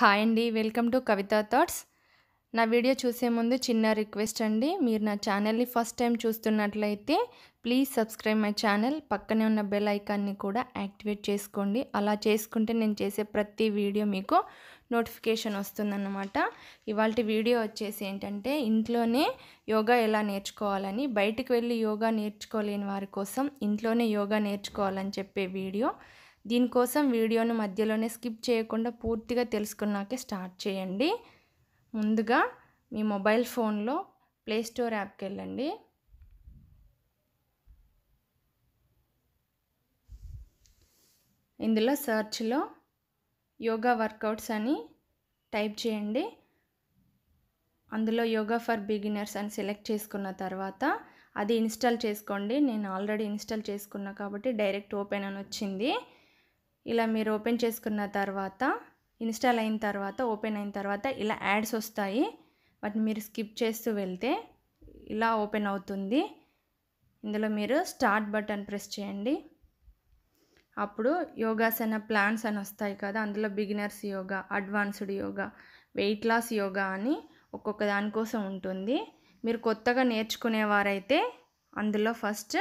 hi అండి welcome to Kavitha thoughts నా video చూసే ముందు చిన్న రిక్వెస్ట్ అండి మీరు నా ఛానల్ని ఫస్ట్ టైం చూస్తున్నట్లయితే ప్లీజ్ సబ్స్క్రైబ్ మై ఛానల్ పక్కనే ఉన్న బెల్ ఐకాన్ని కూడా యాక్టివేట్ చేసుకోండి అలా చేసుకుంటే నేను చేసే ప్రతి వీడియో మీకు నోటిఫికేషన్ వస్తుందన్నమాట ఇవాళ వీడియో వచ్చేసి ఏంటంటే ఇంట్లోనే యోగా ఎలా నేర్చుకోవాలని బయటికి వెళ్ళి యోగా నేర్చుకోలేని వారి కోసం ఇంట్లోనే యోగా నేర్చుకోవాలని చెప్పే వీడియో దీనికోసం వీడియోను మధ్యలోనే స్కిప్ చేయకుండా పూర్తిగా తెలుసుకున్నాకే స్టార్ట్ చేయండి ముందుగా మీ మొబైల్ ఫోన్లో ప్లేస్టోర్ యాప్కి వెళ్ళండి ఇందులో సర్చ్లో యోగా వర్కౌట్స్ అని టైప్ చేయండి అందులో యోగా ఫర్ బిగినర్స్ అని సెలెక్ట్ చేసుకున్న తర్వాత అది ఇన్స్టాల్ చేసుకోండి నేను ఆల్రెడీ ఇన్స్టాల్ చేసుకున్నా కాబట్టి డైరెక్ట్ ఓపెన్ అని వచ్చింది ఇలా మీరు ఓపెన్ చేసుకున్న తర్వాత ఇన్స్టాల్ అయిన తర్వాత ఓపెన్ అయిన తర్వాత ఇలా యాడ్స్ వస్తాయి వాటిని మీరు స్కిప్ చేస్తూ వెళ్తే ఇలా ఓపెన్ అవుతుంది ఇందులో మీరు స్టార్ట్ బటన్ ప్రెస్ చేయండి అప్పుడు యోగాసన ప్లాన్స్ అని వస్తాయి కదా అందులో beginners yoga advanced yoga weight loss yoga అని ఒక్కొక్క దానికోసం ఉంటుంది మీరు కొత్తగా నేర్చుకునేవారైతే అందులో ఫస్ట్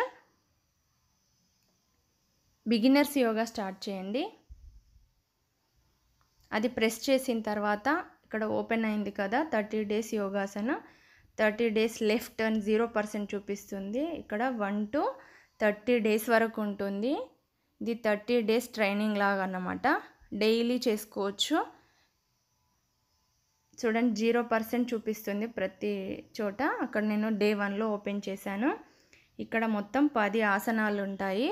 బిగినర్స్ యోగా స్టార్ట్ చేయండి అది ప్రెస్ చేసిన తర్వాత ఇక్కడ ఓపెన్ అయింది కదా థర్టీ డేస్ యోగాసన thirty days left turn zero percent చూపిస్తుంది ఇక్కడ వన్ టు థర్టీ డేస్ వరకు ఉంటుంది ఇది థర్టీ డేస్ ట్రైనింగ్ లాగా అన్నమాట డైలీ చేసుకోవచ్చు చూడండి జీరో పర్సెంట్ చూపిస్తుంది ప్రతి చోట అక్కడ నేను డే వన్లో ఓపెన్ చేశాను ఇక్కడ మొత్తం పది ఆసనాలు ఉంటాయి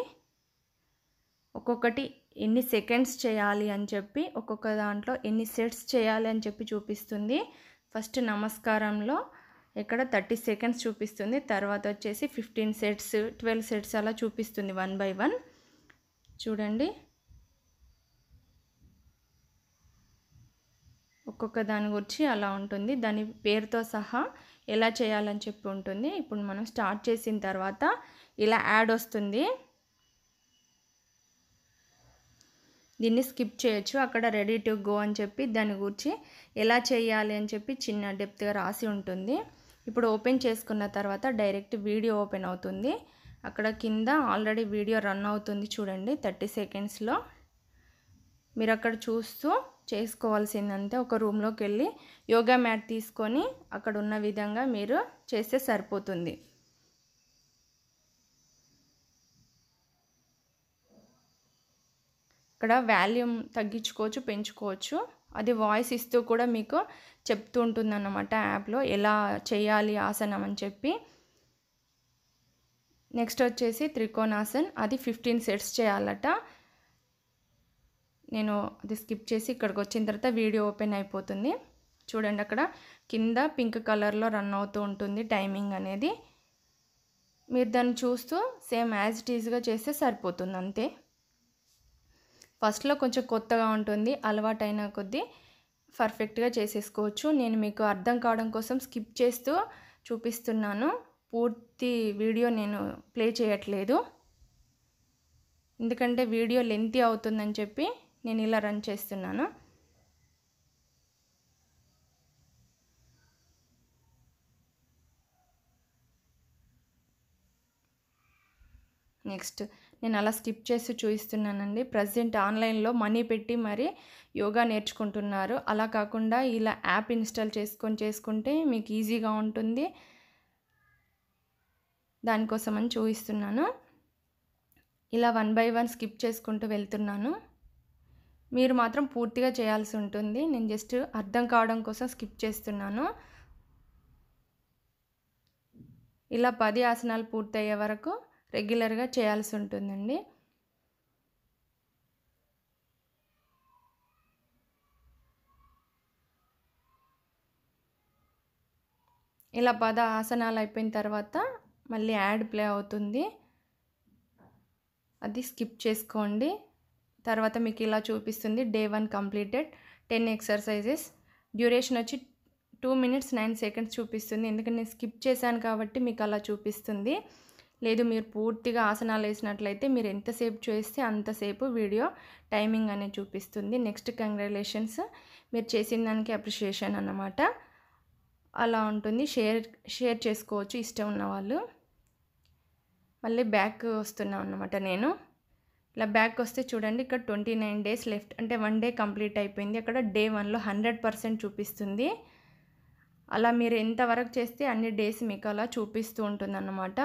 ఒక్కొక్కటి ఎన్ని సెకండ్స్ చేయాలి అని చెప్పి ఒక్కొక్క దాంట్లో ఎన్ని సెట్స్ చేయాలి అని చెప్పి చూపిస్తుంది ఫస్ట్ నమస్కారంలో ఇక్కడ థర్టీ సెకండ్స్ చూపిస్తుంది తర్వాత వచ్చేసి ఫిఫ్టీన్ సెట్స్ ట్వెల్వ్ సెట్స్ అలా చూపిస్తుంది వన్ బై వన్ చూడండి ఒక్కొక్క దాని గురించి అలా ఉంటుంది దాని పేరుతో సహా ఎలా చేయాలని చెప్పి ఉంటుంది ఇప్పుడు మనం స్టార్ట్ చేసిన తర్వాత ఇలా యాడ్ వస్తుంది దీన్ని స్కిప్ చేయొచ్చు అక్కడ రెడీ టు గో అని చెప్పి దాని గురించి ఎలా చేయాలి అని చెప్పి చిన్న డెప్త్గా రాసి ఉంటుంది ఇప్పుడు ఓపెన్ చేసుకున్న తర్వాత డైరెక్ట్ వీడియో ఓపెన్ అవుతుంది అక్కడ కింద ఆల్రెడీ వీడియో రన్ అవుతుంది చూడండి థర్టీ సెకండ్స్లో మీరు అక్కడ చూస్తూ చేసుకోవాల్సిందంటే ఒక రూమ్లోకి వెళ్ళి యోగా మ్యాట్ తీసుకొని అక్కడ ఉన్న విధంగా మీరు చేస్తే సరిపోతుంది ఇక్కడ వాల్యూమ్ తగ్గించుకోవచ్చు పెంచుకోవచ్చు అది వాయిస్ ఇస్తూ కూడా మీకు చెప్తూ ఉంటుందన్నమాట యాప్లో ఎలా చేయాలి ఆసనం అని చెప్పి నెక్స్ట్ వచ్చేసి త్రికోణాసన్ అది ఫిఫ్టీన్ సెట్స్ చేయాలట నేను అది స్కిప్ చేసి ఇక్కడికి వచ్చిన తర్వాత వీడియో ఓపెన్ అయిపోతుంది చూడండి అక్కడ కింద పింక్ కలర్లో రన్ అవుతూ ఉంటుంది టైమింగ్ అనేది మీరు దాన్ని చూస్తూ సేమ్ యాజ్ ఇట్ ఈజ్గా చేస్తే సరిపోతుంది అంతే ఫస్ట్లో కొంచెం కొత్తగా ఉంటుంది అలవాటైన కొద్దీ పర్ఫెక్ట్గా చేసేసుకోవచ్చు నేను మీకు అర్థం కావడం కోసం స్కిప్ చేస్తూ చూపిస్తున్నాను పూర్తి వీడియో నేను ప్లే చేయట్లేదు ఎందుకంటే వీడియో లెంతీ అవుతుందని చెప్పి నేను ఇలా రన్ చేస్తున్నాను నెక్స్ట్ నేను అలా స్కిప్ చేసి చూపిస్తున్నానండి ప్రజెంట్ ఆన్లైన్లో మనీ పెట్టి మరి యోగా నేర్చుకుంటున్నారు అలా కాకుండా ఇలా యాప్ ఇన్స్టాల్ చేసుకొని చేసుకుంటే మీకు ఈజీగా ఉంటుంది దానికోసం అని చూపిస్తున్నాను ఇలా వన్ బై వన్ స్కిప్ చేసుకుంటూ వెళ్తున్నాను మీరు మాత్రం పూర్తిగా చేయాల్సి ఉంటుంది నేను జస్ట్ అర్థం కావడం కోసం స్కిప్ చేస్తున్నాను ఇలా పది ఆసనాలు పూర్తయ్యే వరకు రెగ్యులర్గా చేయాల్సి ఉంటుందండి ఇలా పద ఆసనాలు అయిపోయిన తర్వాత మళ్ళీ యాడ్ ప్లే అవుతుంది అది స్కిప్ చేసుకోండి తర్వాత మీకు ఇలా చూపిస్తుంది day one completed ten exercises duration వచ్చి టూ మినిట్స్ నైన్ సెకండ్స్ చూపిస్తుంది ఎందుకంటే నేను స్కిప్ చేశాను కాబట్టి మీకు అలా చూపిస్తుంది లేదు మీరు పూర్తిగా ఆసనాలు వేసినట్లయితే మీరు ఎంతసేపు చేస్తే అంతసేపు వీడియో టైమింగ్ అనేది చూపిస్తుంది నెక్స్ట్ కంగ్రాచులేషన్స్ మీరు చేసిన దానికి అప్రిషియేషన్ అన్నమాట అలా ఉంటుంది షేర్ షేర్ చేసుకోవచ్చు ఇష్టం ఉన్నవాళ్ళు మళ్ళీ బ్యాక్ వస్తున్నాం అన్నమాట నేను ఇలా బ్యాక్ వస్తే చూడండి ఇక్కడ ట్వంటీ నైన్ డేస్ లెఫ్ట్ అంటే వన్ డే కంప్లీట్ అయిపోయింది అక్కడ డే వన్లో హండ్రెడ్ పర్సెంట్ చూపిస్తుంది అలా మీరు ఎంతవరకు చేస్తే అన్ని డేస్ మీకు అలా చూపిస్తూ ఉంటుంది అన్నమాట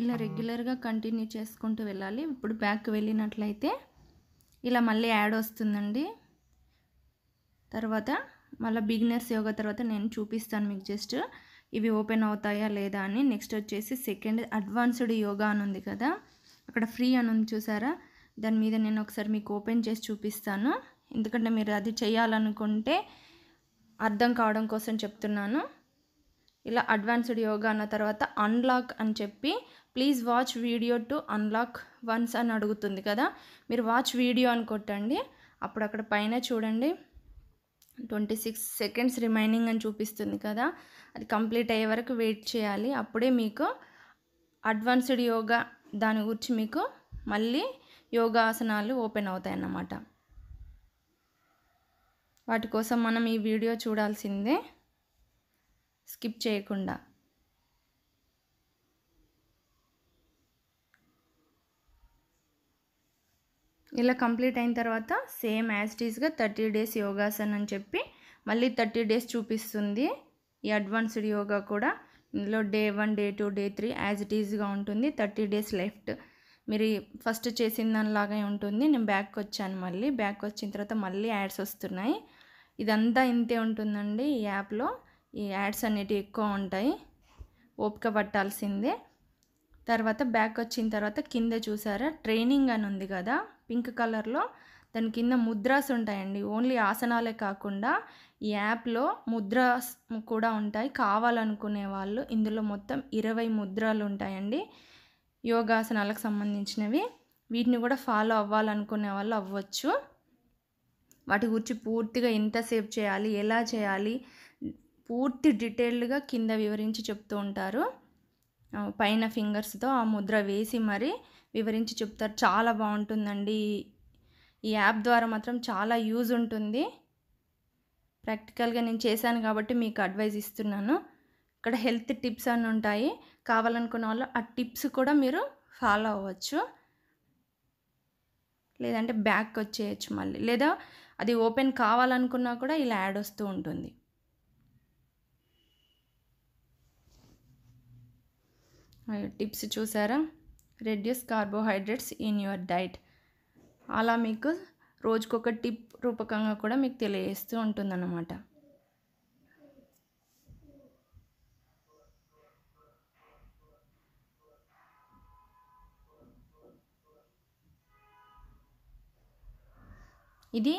ఇలా రెగ్యులర్గా కంటిన్యూ చేసుకుంటూ వెళ్ళాలి ఇప్పుడు బ్యాక్ వెళ్ళినట్లయితే ఇలా మళ్ళీ యాడ్ వస్తుందండి తర్వాత మళ్ళీ బిగినర్స్ యోగా తర్వాత నేను చూపిస్తాను మీకు జస్ట్ ఇవి ఓపెన్ అవుతాయా లేదా అని నెక్స్ట్ వచ్చేసి సెకండ్ అడ్వాన్స్డ్ యోగా అని ఉంది కదా అక్కడ ఫ్రీ అని ఉంది చూసారా దాని మీద నేను ఒకసారి మీకు ఓపెన్ చేసి చూపిస్తాను ఎందుకంటే మీరు అది చేయాలనుకుంటే అర్థం కావడం కోసం చెప్తున్నాను ఇలా అడ్వాన్స్డ్ యోగా అన్న తర్వాత అన్లాక్ అని చెప్పి please watch video to unlock once అని అడుగుతుంది కదా మీరు వాచ్ వీడియో అని కొట్టండి అప్పుడు అక్కడ పైన చూడండి ట్వంటీ సిక్స్ సెకండ్స్ రిమైనింగ్ అని చూపిస్తుంది కదా అది కంప్లీట్ అయ్యే వరకు వెయిట్ చేయాలి అప్పుడే మీకు అడ్వాన్స్డ్ యోగా దాని గురించి మీకు మళ్ళీ యోగాసనాలు ఓపెన్ అవుతాయి అన్నమాట వాటి కోసం మనం ఈ వీడియో చూడాల్సిందే స్కిప్ చేయకుండా ఇలా కంప్లీట్ అయిన తర్వాత సేమ్ యాజ్టీస్గా థర్టీ డేస్ యోగాసన్ అని చెప్పి మళ్ళీ థర్టీ డేస్ చూపిస్తుంది ఈ అడ్వాన్స్డ్ యోగా కూడా ఇందులో day one day two day three as it ఈజ్గా ఉంటుంది థర్టీ డేస్ లెఫ్ట్ మీరు ఫస్ట్ చేసిన దానిలాగే ఉంటుంది నేను బ్యాక్ వచ్చాను మళ్ళీ బ్యాక్ వచ్చిన తర్వాత మళ్ళీ యాడ్స్ వస్తున్నాయి ఇదంతా ఇంతే ఉంటుందండి ఈ యాప్లో ఈ యాడ్స్ అనేటివి ఎక్కువ ఉంటాయి ఓపిక పట్టాల్సిందే తర్వాత బ్యాక్ వచ్చిన తర్వాత కింద చూసారా ట్రైనింగ్ అని ఉంది కదా పింక్ కలర్లో దాని కింద ముద్రాస్ ఉంటాయండి ఓన్లీ ఆసనాలే కాకుండా ఈ యాప్లో ముద్రాస్ కూడా ఉంటాయి కావాలనుకునే వాళ్ళు ఇందులో మొత్తం ఇరవై ముద్రాలు ఉంటాయండి యోగాసనాలకు సంబంధించినవి వీటిని కూడా ఫాలో అవ్వాలనుకునే వాళ్ళు అవ్వచ్చు వాటి గురించి పూర్తిగా ఎంతసేపు చేయాలి ఎలా చేయాలి పూర్తి డీటెయిల్డ్గా కింద వివరించి చెప్తూ ఉంటారు పైన ఫింగర్స్తో ఆ ముద్ర వేసి మరీ వివరించి చెప్తారు చాలా బాగుంటుందండి ఈ యాప్ ద్వారా మాత్రం చాలా యూజ్ ఉంటుంది ప్రాక్టికల్గా నేను చేశాను కాబట్టి మీకు అడ్వైజ్ ఇస్తున్నాను ఇక్కడ హెల్త్ టిప్స్ అని ఉంటాయి కావాలనుకున్న వాళ్ళు ఆ టిప్స్ కూడా మీరు ఫాలో అవ్వచ్చు లేదంటే బ్యాక్ వచ్చేయచ్చు మళ్ళీ లేదా అది ఓపెన్ కావాలనుకున్నా కూడా ఇలా యాడ్ వస్తూ ఉంటుంది టిప్స్ చూసారా reduce carbohydrates in your diet అలా మీకు రోజుకొక టిప్ రూపకంగా కూడా మీకు తెలియజేస్తూ ఉంటుందన్నమాట ఇది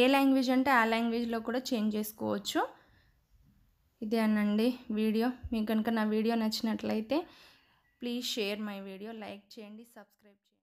ఏ లాంగ్వేజ్ అంటే ఆ లాంగ్వేజ్లో కూడా చేంజ్ చేసుకోవచ్చు ఇదే అనండి వీడియో మీకు కనుక నా వీడియో నచ్చినట్లయితే please share my video like చేయండి సబ్స్క్రైబ్ చేయండి